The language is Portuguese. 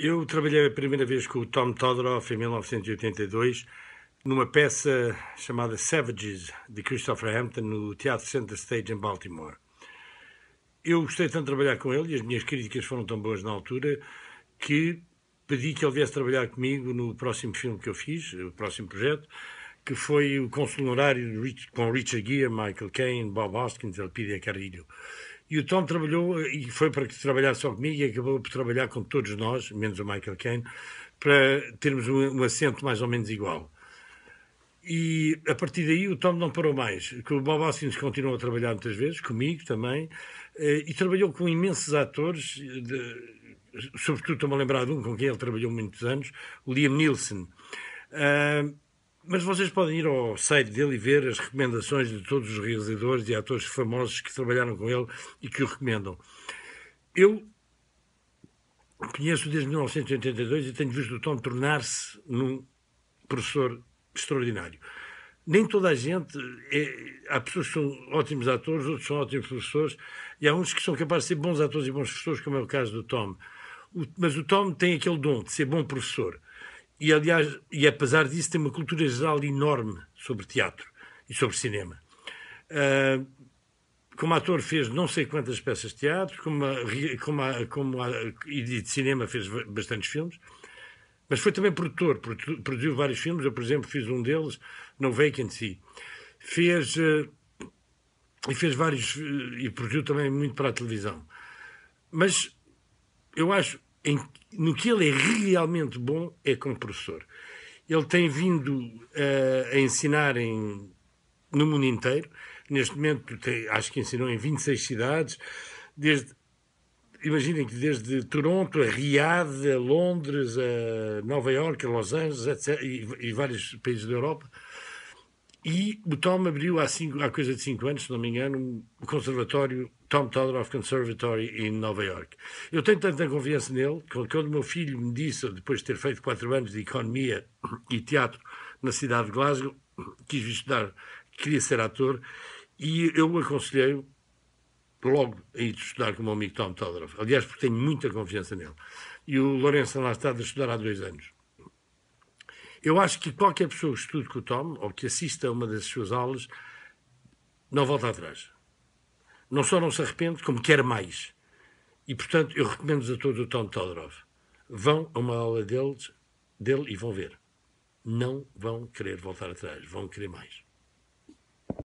Eu trabalhei a primeira vez com o Tom Todoroff em 1982 numa peça chamada Savages de Christopher Hampton no Teatro Center Stage em Baltimore. Eu gostei tanto de trabalhar com ele e as minhas críticas foram tão boas na altura que pedi que ele viesse trabalhar comigo no próximo filme que eu fiz, o próximo projeto, que foi o Consul Honorário com Richard Gere, Michael Caine, Bob Hoskins, Elpidia Carrilho. E o Tom trabalhou, eh, e foi para que trabalhasse só comigo, e acabou por trabalhar com todos nós, menos o Michael Caine, para termos um, um acento mais ou menos igual. E a partir daí o Tom não parou mais. O Bob Hoskins continuou a trabalhar muitas vezes, comigo também, eh, e trabalhou com imensos atores, de, sobretudo estou-me a lembrar de um com quem ele trabalhou muitos anos, o Liam Neeson. Uh, mas vocês podem ir ao site dele e ver as recomendações de todos os realizadores e atores famosos que trabalharam com ele e que o recomendam. Eu conheço desde 1982 e tenho visto o Tom tornar-se num professor extraordinário. Nem toda a gente. É... há pessoas que são ótimos atores, outros são ótimos professores, e há uns que são capazes de ser bons atores e bons professores, como é o caso do Tom. O... mas o Tom tem aquele dom de ser bom professor e aliás, e apesar disso, tem uma cultura geral enorme sobre teatro e sobre cinema. Uh, como ator fez não sei quantas peças de teatro, como, a, como, a, como a, e de cinema fez bastantes filmes, mas foi também produtor, produ, produziu vários filmes, eu por exemplo fiz um deles, No Vacancy, fez ah, e fez vários, e produziu também muito para a televisão. Mas eu acho, em, no que ele é realmente bom é como professor. Ele tem vindo uh, a ensinar em, no mundo inteiro. Neste momento, tem, acho que ensinou em 26 cidades. Desde, imaginem que desde Toronto a Riad, a Londres, a Nova Iorque, a Los Angeles etc., e, e vários países da Europa. E o Tom abriu há, cinco, há coisa de 5 anos, se não me engano, o conservatório Tom Todorov Conservatory em Nova York. Eu tenho tanta confiança nele que quando o meu filho me disse, depois de ter feito 4 anos de economia e teatro na cidade de Glasgow, quis estudar, queria ser ator, e eu o aconselhei logo a ir estudar com o meu amigo Tom Todorov. Aliás, porque tenho muita confiança nele. E o Lourenço lá está a estudar há dois anos. Eu acho que qualquer pessoa que estude com o Tom ou que assista a uma das suas aulas não volta atrás. Não só não se arrepende, como quer mais. E, portanto, eu recomendo-vos a todos o Tom Todorov. Vão a uma aula deles, dele e vão ver. Não vão querer voltar atrás, vão querer mais.